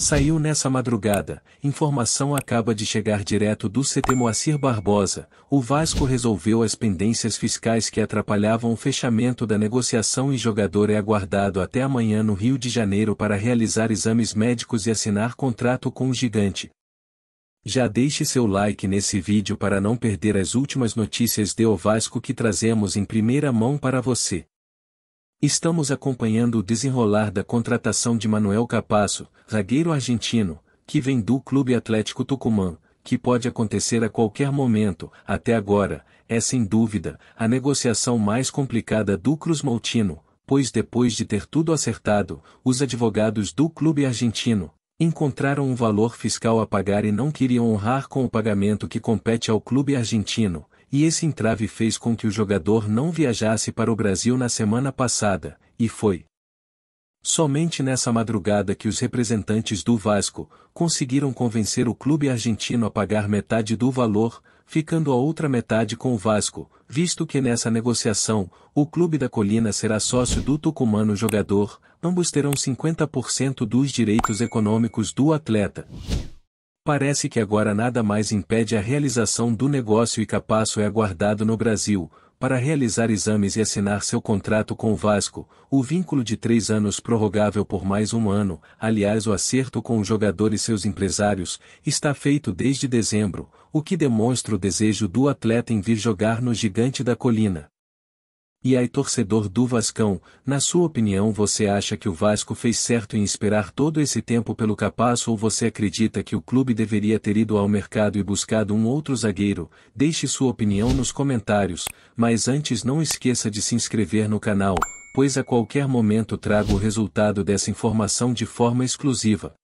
Saiu nessa madrugada, informação acaba de chegar direto do CT Moacir Barbosa, o Vasco resolveu as pendências fiscais que atrapalhavam o fechamento da negociação e jogador é aguardado até amanhã no Rio de Janeiro para realizar exames médicos e assinar contrato com o gigante. Já deixe seu like nesse vídeo para não perder as últimas notícias de O Vasco que trazemos em primeira mão para você. Estamos acompanhando o desenrolar da contratação de Manuel Capasso, zagueiro argentino, que vem do Clube Atlético Tucumã, que pode acontecer a qualquer momento, até agora, é sem dúvida, a negociação mais complicada do Cruz Moutino, pois depois de ter tudo acertado, os advogados do clube argentino, encontraram um valor fiscal a pagar e não queriam honrar com o pagamento que compete ao clube argentino, e esse entrave fez com que o jogador não viajasse para o Brasil na semana passada, e foi somente nessa madrugada que os representantes do Vasco conseguiram convencer o clube argentino a pagar metade do valor, ficando a outra metade com o Vasco, visto que nessa negociação, o Clube da Colina será sócio do tucumano jogador, ambos terão 50% dos direitos econômicos do atleta, Parece que agora nada mais impede a realização do negócio e Capasso é aguardado no Brasil, para realizar exames e assinar seu contrato com o Vasco, o vínculo de três anos prorrogável por mais um ano, aliás o acerto com o jogador e seus empresários, está feito desde dezembro, o que demonstra o desejo do atleta em vir jogar no gigante da colina. E aí torcedor do Vascão, na sua opinião você acha que o Vasco fez certo em esperar todo esse tempo pelo capaz ou você acredita que o clube deveria ter ido ao mercado e buscado um outro zagueiro? Deixe sua opinião nos comentários, mas antes não esqueça de se inscrever no canal, pois a qualquer momento trago o resultado dessa informação de forma exclusiva.